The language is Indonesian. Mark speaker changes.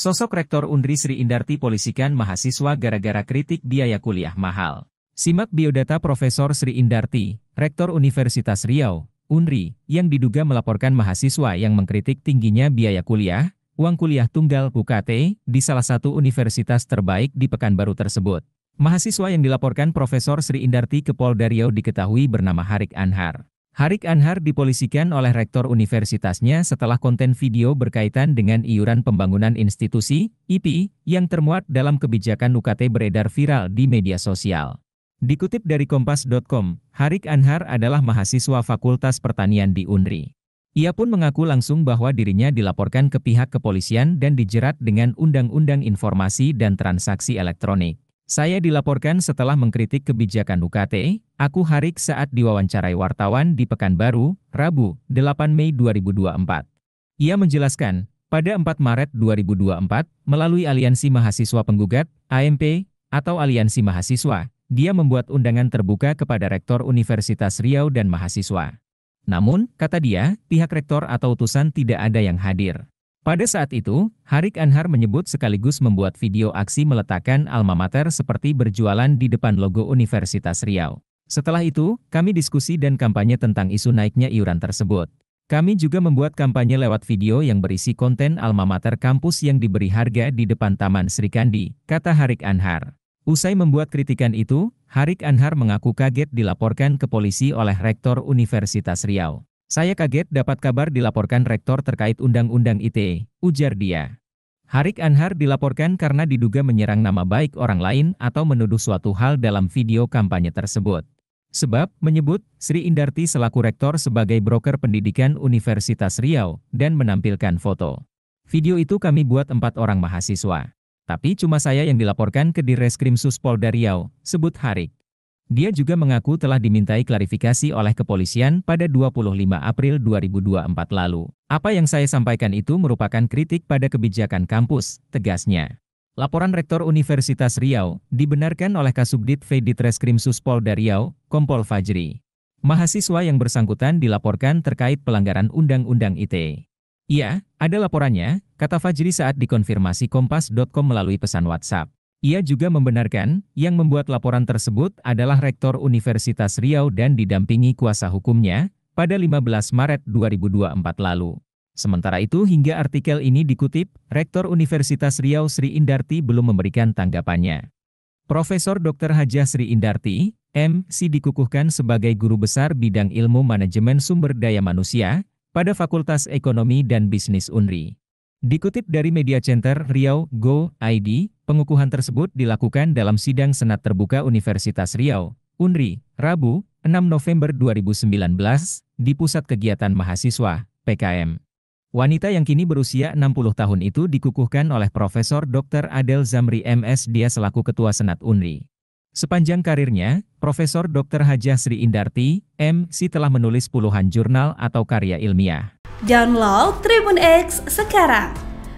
Speaker 1: Sosok Rektor Undri Sri Indarti polisikan mahasiswa gara-gara kritik biaya kuliah mahal. Simak biodata Profesor Sri Indarti, Rektor Universitas Riau, Undri, yang diduga melaporkan mahasiswa yang mengkritik tingginya biaya kuliah, uang kuliah tunggal UKT, di salah satu universitas terbaik di Pekanbaru tersebut. Mahasiswa yang dilaporkan Profesor Sri Indarti ke Polda Riau diketahui bernama Harik Anhar. Harik Anhar dipolisikan oleh rektor universitasnya setelah konten video berkaitan dengan iuran pembangunan institusi, IPI, yang termuat dalam kebijakan UKT beredar viral di media sosial. Dikutip dari Kompas.com, Harik Anhar adalah mahasiswa Fakultas Pertanian di UNRI. Ia pun mengaku langsung bahwa dirinya dilaporkan ke pihak kepolisian dan dijerat dengan Undang-Undang Informasi dan Transaksi Elektronik. Saya dilaporkan setelah mengkritik kebijakan UKT, aku harik saat diwawancarai wartawan di Pekanbaru, Rabu, 8 Mei 2024. Ia menjelaskan, pada 4 Maret 2024, melalui Aliansi Mahasiswa Penggugat, AMP, atau Aliansi Mahasiswa, dia membuat undangan terbuka kepada Rektor Universitas Riau dan mahasiswa. Namun, kata dia, pihak rektor atau utusan tidak ada yang hadir. Pada saat itu, Harik Anhar menyebut sekaligus membuat video aksi meletakkan alma mater seperti berjualan di depan logo Universitas Riau. Setelah itu, kami diskusi dan kampanye tentang isu naiknya iuran tersebut. Kami juga membuat kampanye lewat video yang berisi konten alma mater kampus yang diberi harga di depan Taman Serikandi, kata Harik Anhar. Usai membuat kritikan itu, Harik Anhar mengaku kaget dilaporkan ke polisi oleh Rektor Universitas Riau. Saya kaget dapat kabar dilaporkan rektor terkait Undang-Undang ITE, ujar dia. Harik Anhar dilaporkan karena diduga menyerang nama baik orang lain atau menuduh suatu hal dalam video kampanye tersebut. Sebab, menyebut, Sri Indarti selaku rektor sebagai broker pendidikan Universitas Riau, dan menampilkan foto. Video itu kami buat empat orang mahasiswa. Tapi cuma saya yang dilaporkan ke Direskrim Suspolda Riau, sebut Harik. Dia juga mengaku telah dimintai klarifikasi oleh kepolisian pada 25 April 2024 lalu. Apa yang saya sampaikan itu merupakan kritik pada kebijakan kampus, tegasnya. Laporan Rektor Universitas Riau dibenarkan oleh Kasubdit Treskrim Suspolda Riau, Kompol Fajri. Mahasiswa yang bersangkutan dilaporkan terkait pelanggaran Undang-Undang ITE. Iya, ada laporannya, kata Fajri saat dikonfirmasi Kompas.com melalui pesan WhatsApp. Ia juga membenarkan, yang membuat laporan tersebut adalah Rektor Universitas Riau dan didampingi kuasa hukumnya, pada 15 Maret 2024 lalu. Sementara itu hingga artikel ini dikutip, Rektor Universitas Riau Sri Indarti belum memberikan tanggapannya. Profesor Dr. Hajah Sri Indarti, MC dikukuhkan sebagai guru besar bidang ilmu manajemen sumber daya manusia pada Fakultas Ekonomi dan Bisnis UNRI. Dikutip dari Media Center Riau Go ID, Pengukuhan tersebut dilakukan dalam sidang Senat Terbuka Universitas Riau, UNRI, Rabu, 6 November 2019, di Pusat Kegiatan Mahasiswa, PKM. Wanita yang kini berusia 60 tahun itu dikukuhkan oleh Profesor Dr. Adel Zamri MS dia selaku Ketua Senat UNRI. Sepanjang karirnya, Profesor Dr. Hajah Sri Indarti, MC telah menulis puluhan jurnal atau karya ilmiah. Download Tribun X sekarang